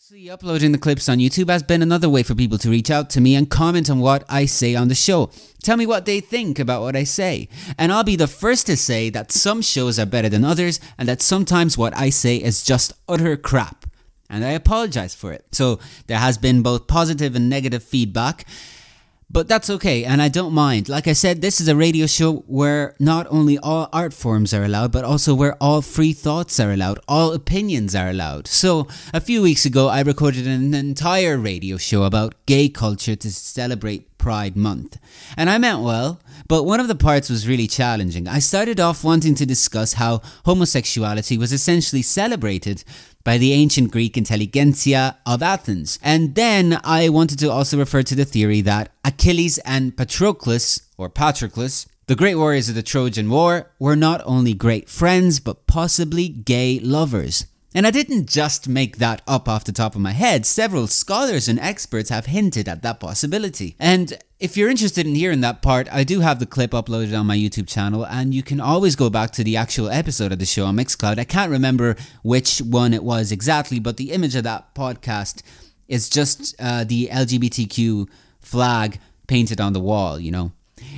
Actually, uploading the clips on YouTube has been another way for people to reach out to me and comment on what I say on the show. Tell me what they think about what I say. And I'll be the first to say that some shows are better than others and that sometimes what I say is just utter crap. And I apologize for it. So there has been both positive and negative feedback. But that's okay, and I don't mind. Like I said, this is a radio show where not only all art forms are allowed, but also where all free thoughts are allowed, all opinions are allowed. So, a few weeks ago, I recorded an entire radio show about gay culture to celebrate Pride Month. And I meant well, but one of the parts was really challenging. I started off wanting to discuss how homosexuality was essentially celebrated by the ancient Greek intelligentsia of Athens. And then I wanted to also refer to the theory that Achilles and Patroclus, or Patroclus, the great warriors of the Trojan War, were not only great friends, but possibly gay lovers. And I didn't just make that up off the top of my head, several scholars and experts have hinted at that possibility. And if you're interested in hearing that part, I do have the clip uploaded on my YouTube channel, and you can always go back to the actual episode of the show on Mixcloud. I can't remember which one it was exactly, but the image of that podcast is just uh, the LGBTQ flag painted on the wall, you know?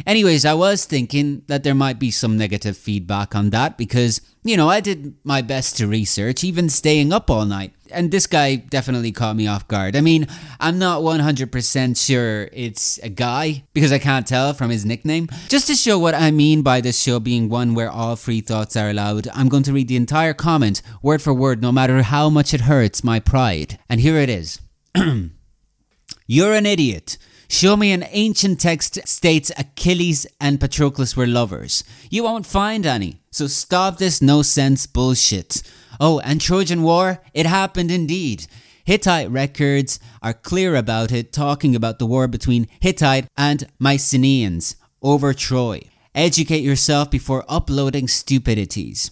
Anyways, I was thinking that there might be some negative feedback on that because, you know, I did my best to research, even staying up all night. And this guy definitely caught me off guard. I mean, I'm not 100% sure it's a guy because I can't tell from his nickname. Just to show what I mean by this show being one where all free thoughts are allowed, I'm going to read the entire comment, word for word, no matter how much it hurts my pride. And here it is You're an idiot. Show me an ancient text states Achilles and Patroclus were lovers. You won't find any. So stop this no sense bullshit. Oh, and Trojan War? It happened indeed. Hittite records are clear about it, talking about the war between Hittite and Mycenaeans over Troy. Educate yourself before uploading stupidities.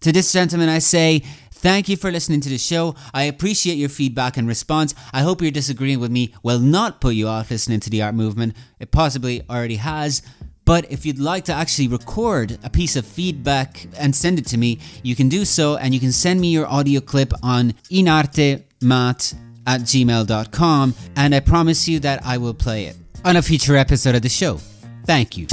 To this gentleman, I say, Thank you for listening to the show. I appreciate your feedback and response. I hope your disagreeing with me will not put you off listening to the art movement. It possibly already has. But if you'd like to actually record a piece of feedback and send it to me, you can do so and you can send me your audio clip on inartemat at gmail.com and I promise you that I will play it on a future episode of the show. Thank you.